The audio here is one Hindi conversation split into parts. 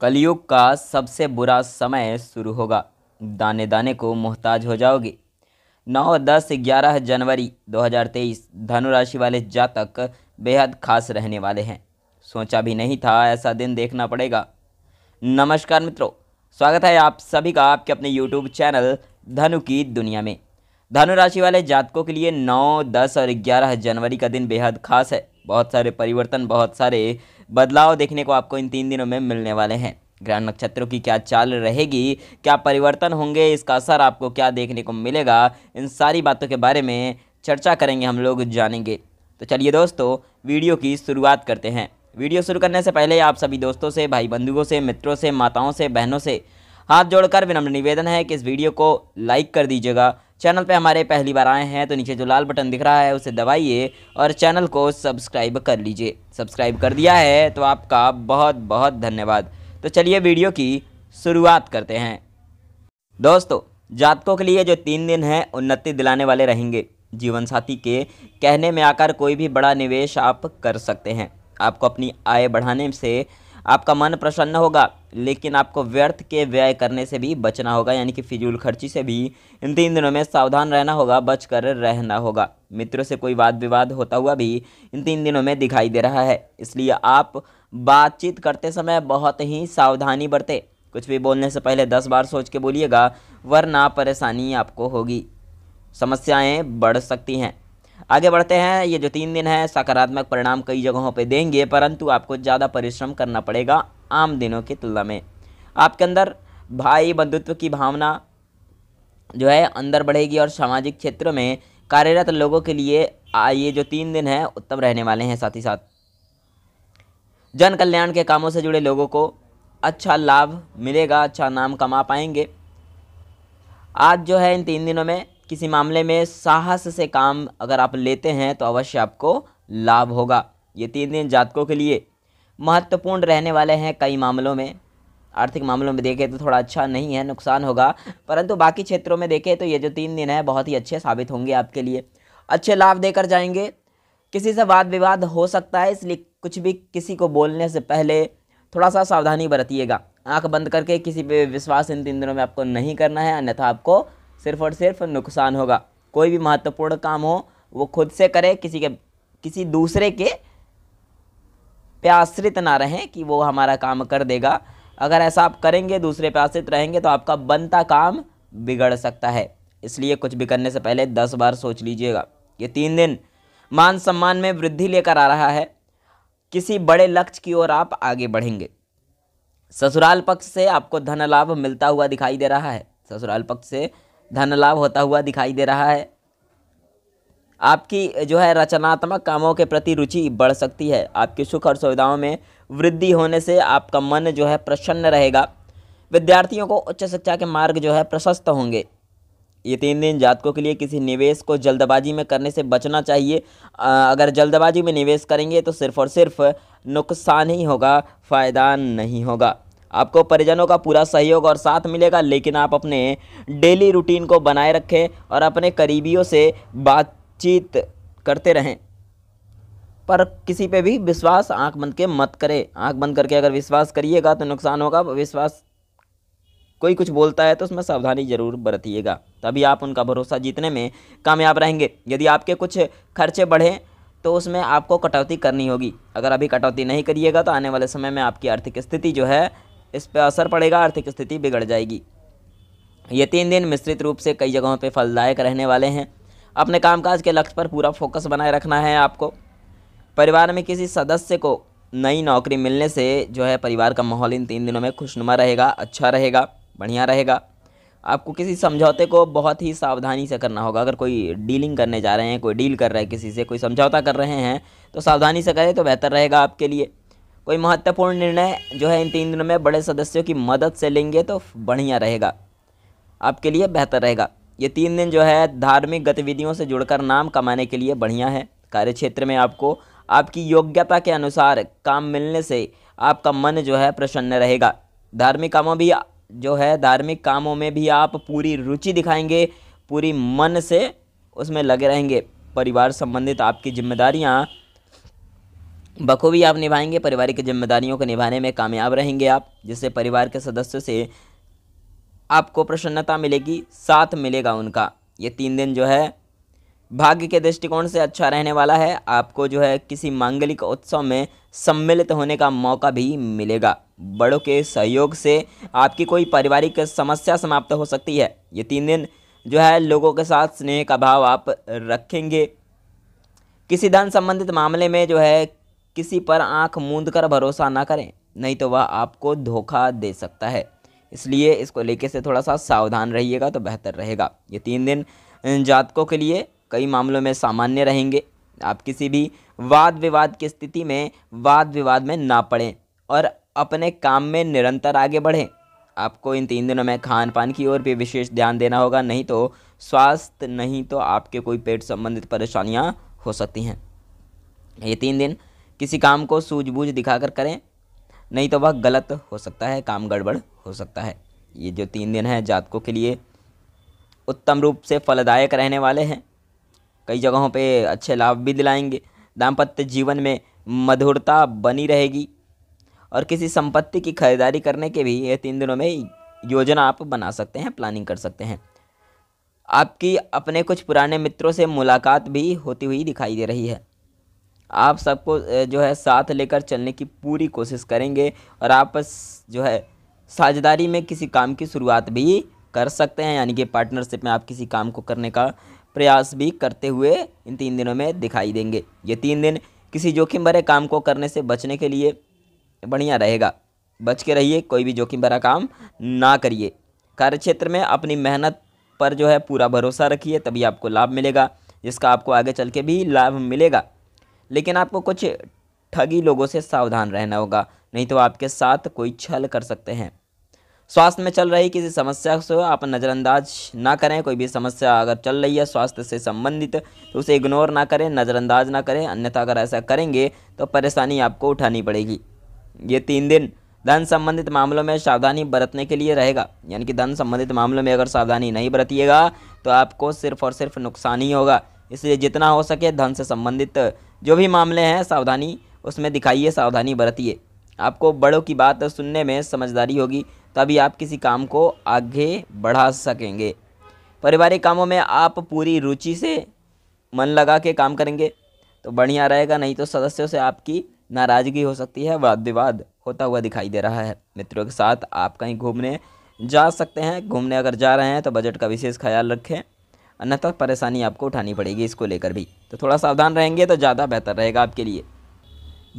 कलयुग का सबसे बुरा समय शुरू होगा दाने दाने को मोहताज हो जाओगे नौ दस ग्यारह जनवरी 2023 धनुराशि वाले जातक बेहद खास रहने वाले हैं सोचा भी नहीं था ऐसा दिन देखना पड़ेगा नमस्कार मित्रों स्वागत है आप सभी का आपके अपने यूट्यूब चैनल धनु की दुनिया में धनु राशि वाले जातकों के लिए 9, 10 और 11 जनवरी का दिन बेहद खास है बहुत सारे परिवर्तन बहुत सारे बदलाव देखने को आपको इन तीन दिनों में मिलने वाले हैं ग्रह नक्षत्रों की क्या चाल रहेगी क्या परिवर्तन होंगे इसका असर आपको क्या देखने को मिलेगा इन सारी बातों के बारे में चर्चा करेंगे हम लोग जानेंगे तो चलिए दोस्तों वीडियो की शुरुआत करते हैं वीडियो शुरू करने से पहले आप सभी दोस्तों से भाई बंधुओं से मित्रों से माताओं से बहनों से हाथ जोड़कर विनम्र निवेदन है कि इस वीडियो को लाइक कर दीजिएगा चैनल पे हमारे पहली बार आए हैं तो नीचे जो लाल बटन दिख रहा है उसे दबाइए और चैनल को सब्सक्राइब कर लीजिए सब्सक्राइब कर दिया है तो आपका बहुत बहुत धन्यवाद तो चलिए वीडियो की शुरुआत करते हैं दोस्तों जातकों के लिए जो तीन दिन हैं उन्नति दिलाने वाले रहेंगे जीवन साथी के कहने में आकर कोई भी बड़ा निवेश आप कर सकते हैं आपको अपनी आय बढ़ाने से आपका मन प्रसन्न होगा लेकिन आपको व्यर्थ के व्यय करने से भी बचना होगा यानी कि फिजूल खर्ची से भी इन तीन दिनों में सावधान रहना होगा बच कर रहना होगा मित्रों से कोई वाद विवाद होता हुआ भी इन तीन दिनों में दिखाई दे रहा है इसलिए आप बातचीत करते समय बहुत ही सावधानी बरते कुछ भी बोलने से पहले दस बार सोच के बोलिएगा वरना परेशानी आपको होगी समस्याएं बढ़ सकती हैं आगे बढ़ते हैं ये जो तीन दिन है सकारात्मक परिणाम कई जगहों पर देंगे परंतु आपको ज़्यादा परिश्रम करना पड़ेगा आम दिनों की तुलना में आपके अंदर भाई बंधुत्व की भावना जो है अंदर बढ़ेगी और सामाजिक क्षेत्र में कार्यरत लोगों के लिए ये जो तीन दिन हैं उत्तम रहने वाले हैं साथ ही साथ जन कल्याण के कामों से जुड़े लोगों को अच्छा लाभ मिलेगा अच्छा नाम कमा पाएंगे आज जो है इन तीन दिनों में किसी मामले में साहस से काम अगर आप लेते हैं तो अवश्य आपको लाभ होगा ये तीन दिन जातकों के लिए महत्वपूर्ण रहने वाले हैं कई मामलों में आर्थिक मामलों में देखें तो थोड़ा अच्छा नहीं है नुकसान होगा परंतु बाकी क्षेत्रों में देखें तो ये जो तीन दिन है बहुत ही अच्छे साबित होंगे आपके लिए अच्छे लाभ देकर जाएंगे किसी से वाद विवाद हो सकता है इसलिए कुछ भी किसी को बोलने से पहले थोड़ा सा सावधानी बरतिएगा आंख बंद करके किसी पे विश्वास इन तीन दिनों में आपको नहीं करना है अन्यथा आपको सिर्फ और सिर्फ नुकसान होगा कोई भी महत्वपूर्ण काम हो वो खुद से करे किसी के किसी दूसरे के पे आश्रित ना रहें कि वो हमारा काम कर देगा अगर ऐसा आप करेंगे दूसरे पे आश्रित रहेंगे तो आपका बनता काम बिगड़ सकता है इसलिए कुछ भी करने से पहले दस बार सोच लीजिएगा ये तीन दिन मान सम्मान में वृद्धि लेकर आ रहा है किसी बड़े लक्ष्य की ओर आप आगे बढ़ेंगे ससुराल पक्ष से आपको धन लाभ मिलता हुआ दिखाई दे रहा है ससुराल पक्ष से धन लाभ होता हुआ दिखाई दे रहा है आपकी जो है रचनात्मक कामों के प्रति रुचि बढ़ सकती है आपकी सुख और सुविधाओं में वृद्धि होने से आपका मन जो है प्रसन्न रहेगा विद्यार्थियों को उच्च शिक्षा के मार्ग जो है प्रशस्त होंगे ये तीन दिन जातकों के लिए किसी निवेश को जल्दबाजी में करने से बचना चाहिए अगर जल्दबाजी में निवेश करेंगे तो सिर्फ और सिर्फ नुकसान ही होगा फ़ायदा नहीं होगा आपको परिजनों का पूरा सहयोग और साथ मिलेगा लेकिन आप अपने डेली रूटीन को बनाए रखें और अपने करीबियों से बातचीत करते रहें पर किसी पे भी विश्वास आंख बंद के मत करें आंख बंद करके अगर विश्वास करिएगा तो नुकसान होगा विश्वास कोई कुछ बोलता है तो उसमें सावधानी ज़रूर बरतिएगा तभी आप उनका भरोसा जीतने में कामयाब रहेंगे यदि आपके कुछ खर्चे बढ़ें तो उसमें आपको कटौती करनी होगी अगर अभी कटौती नहीं करिएगा तो आने वाले समय में आपकी आर्थिक स्थिति जो है इस पर असर पड़ेगा आर्थिक स्थिति बिगड़ जाएगी ये तीन दिन मिश्रित रूप से कई जगहों पर फलदायक रहने वाले हैं अपने कामकाज के लक्ष्य पर पूरा फोकस बनाए रखना है आपको परिवार में किसी सदस्य को नई नौकरी मिलने से जो है परिवार का माहौल इन तीन दिनों में खुशनुमा रहेगा अच्छा रहेगा बढ़िया रहेगा आपको किसी समझौते को बहुत ही सावधानी से करना होगा अगर कोई डीलिंग करने जा रहे हैं कोई डील कर रहे हैं किसी से कोई समझौता कर रहे हैं तो सावधानी से करें तो बेहतर रहेगा आपके लिए कोई महत्वपूर्ण निर्णय जो है इन तीन दिनों में बड़े सदस्यों की मदद से लेंगे तो बढ़िया रहेगा आपके लिए बेहतर रहेगा ये तीन दिन जो है धार्मिक गतिविधियों से जुड़कर नाम कमाने के लिए बढ़िया है कार्य क्षेत्र में आपको आपकी योग्यता के अनुसार काम मिलने से आपका मन जो है प्रसन्न रहेगा धार्मिक कामों भी जो है धार्मिक कामों में भी आप पूरी रुचि दिखाएंगे पूरी मन से उसमें लगे रहेंगे परिवार संबंधित आपकी जिम्मेदारियाँ बखूबी आप निभाएंगे पारिवारिक जिम्मेदारियों को निभाने में कामयाब रहेंगे आप जिससे परिवार के सदस्यों से आपको प्रसन्नता मिलेगी साथ मिलेगा उनका ये तीन दिन जो है भाग्य के दृष्टिकोण से अच्छा रहने वाला है आपको जो है किसी मांगलिक उत्सव में सम्मिलित होने का मौका भी मिलेगा बड़ों के सहयोग से आपकी कोई पारिवारिक समस्या समाप्त हो सकती है ये तीन दिन जो है लोगों के साथ स्नेह का भाव आप रखेंगे किसी धन संबंधित मामले में जो है किसी पर आंख मूंद कर भरोसा ना करें नहीं तो वह आपको धोखा दे सकता है इसलिए इसको लेके से थोड़ा सा सावधान रहिएगा तो बेहतर रहेगा ये तीन दिन जातकों के लिए कई मामलों में सामान्य रहेंगे आप किसी भी वाद विवाद की स्थिति में वाद विवाद में ना पड़ें और अपने काम में निरंतर आगे बढ़ें आपको इन तीन दिनों में खान पान की ओर भी विशेष ध्यान देना होगा नहीं तो स्वास्थ्य नहीं तो आपके कोई पेट संबंधित परेशानियां हो सकती हैं ये तीन दिन किसी काम को सूझबूझ दिखाकर करें नहीं तो वह गलत हो सकता है काम गड़बड़ हो सकता है ये जो तीन दिन हैं जातकों के लिए उत्तम रूप से फलदायक रहने वाले हैं कई जगहों पे अच्छे लाभ भी दिलाएंगे दाम्पत्य जीवन में मधुरता बनी रहेगी और किसी संपत्ति की खरीदारी करने के भी ये तीन दिनों में योजना आप बना सकते हैं प्लानिंग कर सकते हैं आपकी अपने कुछ पुराने मित्रों से मुलाकात भी होती हुई दिखाई दे रही है आप सबको जो है साथ लेकर चलने की पूरी कोशिश करेंगे और आप जो है साझेदारी में किसी काम की शुरुआत भी कर सकते हैं यानी कि पार्टनरशिप में आप किसी काम को करने का प्रयास भी करते हुए इन तीन दिनों में दिखाई देंगे ये तीन दिन किसी जोखिम भरे काम को करने से बचने के लिए बढ़िया रहेगा बच के रहिए कोई भी जोखिम भरा काम ना करिए कार्य क्षेत्र में अपनी मेहनत पर जो है पूरा भरोसा रखिए तभी आपको लाभ मिलेगा जिसका आपको आगे चल के भी लाभ मिलेगा लेकिन आपको कुछ ठगी लोगों से सावधान रहना होगा नहीं तो आपके साथ कोई छल कर सकते हैं स्वास्थ्य में चल रही किसी समस्या से आप नज़रअंदाज ना करें कोई भी समस्या अगर चल रही है स्वास्थ्य से संबंधित तो उसे इग्नोर ना करें नज़रअंदाज ना करें अन्यथा अगर ऐसा करेंगे तो परेशानी आपको उठानी पड़ेगी ये तीन दिन धन संबंधित मामलों में सावधानी बरतने के लिए रहेगा यानी कि धन संबंधित मामलों में अगर सावधानी नहीं बरतिएगा तो आपको सिर्फ और सिर्फ नुकसान ही होगा इसलिए जितना हो सके धन से संबंधित जो भी मामले हैं सावधानी उसमें दिखाइए सावधानी बरतिए आपको बड़ों की बात सुनने में समझदारी होगी तभी आप किसी काम को आगे बढ़ा सकेंगे पारिवारिक कामों में आप पूरी रुचि से मन लगा के काम करेंगे तो बढ़िया रहेगा नहीं तो सदस्यों से आपकी नाराज़गी हो सकती है वाद विवाद होता हुआ दिखाई दे रहा है मित्रों के साथ आप कहीं घूमने जा सकते हैं घूमने अगर जा रहे हैं तो बजट का विशेष ख्याल रखें अन्यथा परेशानी आपको उठानी पड़ेगी इसको लेकर भी तो थोड़ा सावधान रहेंगे तो ज़्यादा बेहतर रहेगा आपके लिए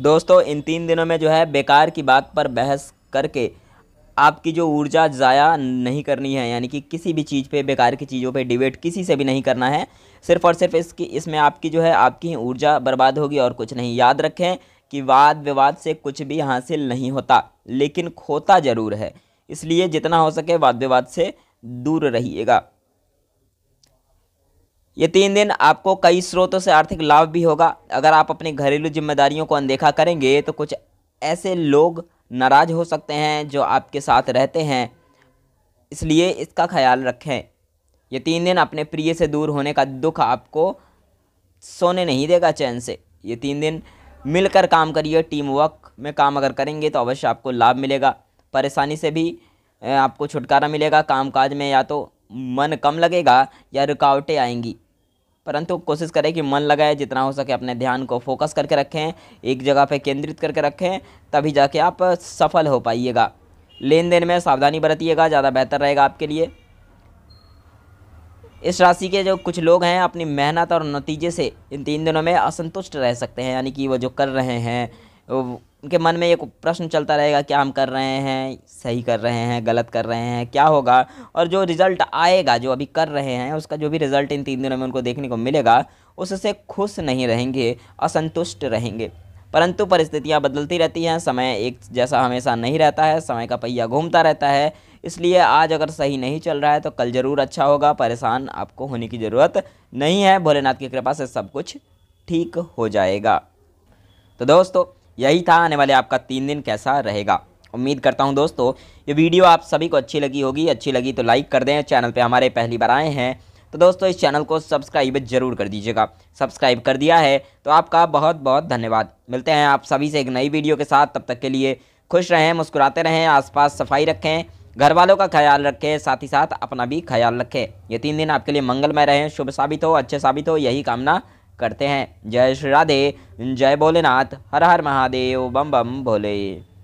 दोस्तों इन तीन दिनों में जो है बेकार की बात पर बहस करके आपकी जो ऊर्जा ज़ाया नहीं करनी है यानी कि किसी भी चीज़ पे बेकार की चीज़ों पे डिबेट किसी से भी नहीं करना है सिर्फ और सिर्फ इसकी इसमें आपकी जो है आपकी ऊर्जा बर्बाद होगी और कुछ नहीं याद रखें कि वाद विवाद से कुछ भी हासिल नहीं होता लेकिन खोता ज़रूर है इसलिए जितना हो सके वाद विवाद से दूर रहिएगा ये तीन दिन आपको कई स्रोतों से आर्थिक लाभ भी होगा अगर आप अपनी घरेलू जिम्मेदारियों को अनदेखा करेंगे तो कुछ ऐसे लोग नाराज हो सकते हैं जो आपके साथ रहते हैं इसलिए इसका ख्याल रखें ये तीन दिन अपने प्रिय से दूर होने का दुख आपको सोने नहीं देगा चैन से ये तीन दिन मिलकर काम करिए टीम वर्क में काम अगर करेंगे तो अवश्य आपको लाभ मिलेगा परेशानी से भी आपको छुटकारा मिलेगा कामकाज में या तो मन कम लगेगा या रुकावटें आएंगी परंतु कोशिश करें कि मन लगाए जितना हो सके अपने ध्यान को फोकस करके रखें एक जगह पर केंद्रित करके रखें तभी जाके आप सफल हो पाइएगा लेन देन में सावधानी बरतिएगा ज़्यादा बेहतर रहेगा आपके लिए इस राशि के जो कुछ लोग हैं अपनी मेहनत और नतीजे से इन तीन दिनों में असंतुष्ट रह सकते हैं यानी कि वो जो कर रहे हैं उनके मन में एक प्रश्न चलता रहेगा क्या हम कर रहे हैं सही कर रहे हैं गलत कर रहे हैं क्या होगा और जो रिज़ल्ट आएगा जो अभी कर रहे हैं उसका जो भी रिज़ल्ट इन तीन दिनों में उनको देखने को मिलेगा उससे खुश नहीं रहेंगे असंतुष्ट रहेंगे परंतु परिस्थितियाँ बदलती रहती हैं समय एक जैसा हमेशा नहीं रहता है समय का पहिया घूमता रहता है इसलिए आज अगर सही नहीं चल रहा है तो कल ज़रूर अच्छा होगा परेशान आपको होने की ज़रूरत नहीं है भोलेनाथ की कृपा से सब कुछ ठीक हो जाएगा तो दोस्तों यही था आने वाले आपका तीन दिन कैसा रहेगा उम्मीद करता हूँ दोस्तों ये वीडियो आप सभी को अच्छी लगी होगी अच्छी लगी तो लाइक कर दें चैनल पर हमारे पहली बार आए हैं तो दोस्तों इस चैनल को सब्सक्राइब जरूर कर दीजिएगा सब्सक्राइब कर दिया है तो आपका बहुत बहुत धन्यवाद मिलते हैं आप सभी से एक नई वीडियो के साथ तब तक के लिए खुश रहें मुस्कुराते रहें आसपास सफाई रखें घर वालों का ख्याल रखें साथ ही साथ अपना भी ख्याल रखें ये तीन दिन आपके लिए मंगलमय रहें शुभ साबित हो अच्छे साबित हो यही कामना करते हैं जय श्री राधे जय भोलेनाथ हर हर महादेव बम बम भोले